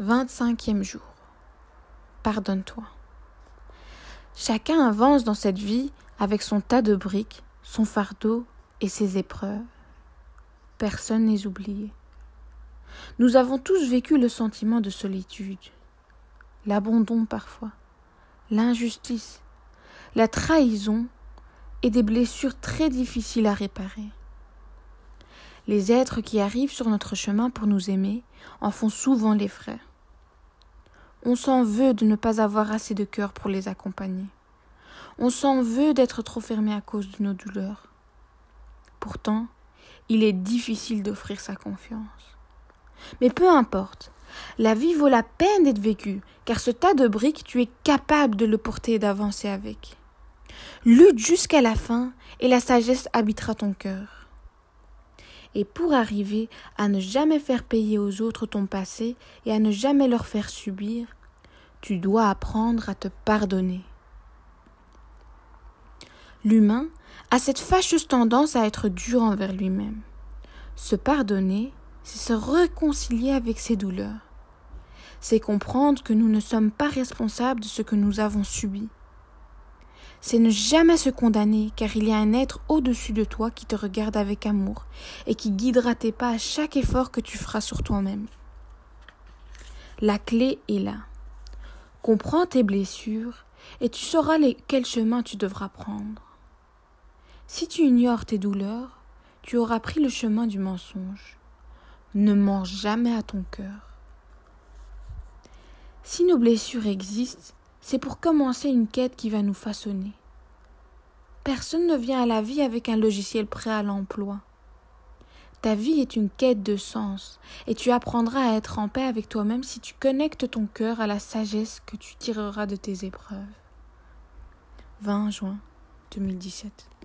25e jour. Pardonne-toi. Chacun avance dans cette vie avec son tas de briques, son fardeau et ses épreuves. Personne n'est oublié. Nous avons tous vécu le sentiment de solitude, l'abandon parfois, l'injustice, la trahison et des blessures très difficiles à réparer. Les êtres qui arrivent sur notre chemin pour nous aimer en font souvent les frais. On s'en veut de ne pas avoir assez de cœur pour les accompagner. On s'en veut d'être trop fermé à cause de nos douleurs. Pourtant, il est difficile d'offrir sa confiance. Mais peu importe, la vie vaut la peine d'être vécue, car ce tas de briques, tu es capable de le porter et d'avancer avec. Lutte jusqu'à la fin, et la sagesse habitera ton cœur. Et pour arriver à ne jamais faire payer aux autres ton passé et à ne jamais leur faire subir, tu dois apprendre à te pardonner. L'humain a cette fâcheuse tendance à être dur envers lui-même. Se pardonner, c'est se réconcilier avec ses douleurs. C'est comprendre que nous ne sommes pas responsables de ce que nous avons subi, c'est ne jamais se condamner, car il y a un être au-dessus de toi qui te regarde avec amour et qui guidera tes pas à chaque effort que tu feras sur toi-même. La clé est là. Comprends tes blessures et tu sauras quel chemin tu devras prendre. Si tu ignores tes douleurs, tu auras pris le chemin du mensonge. Ne mens jamais à ton cœur. Si nos blessures existent, c'est pour commencer une quête qui va nous façonner. Personne ne vient à la vie avec un logiciel prêt à l'emploi. Ta vie est une quête de sens, et tu apprendras à être en paix avec toi-même si tu connectes ton cœur à la sagesse que tu tireras de tes épreuves. 20 juin 2017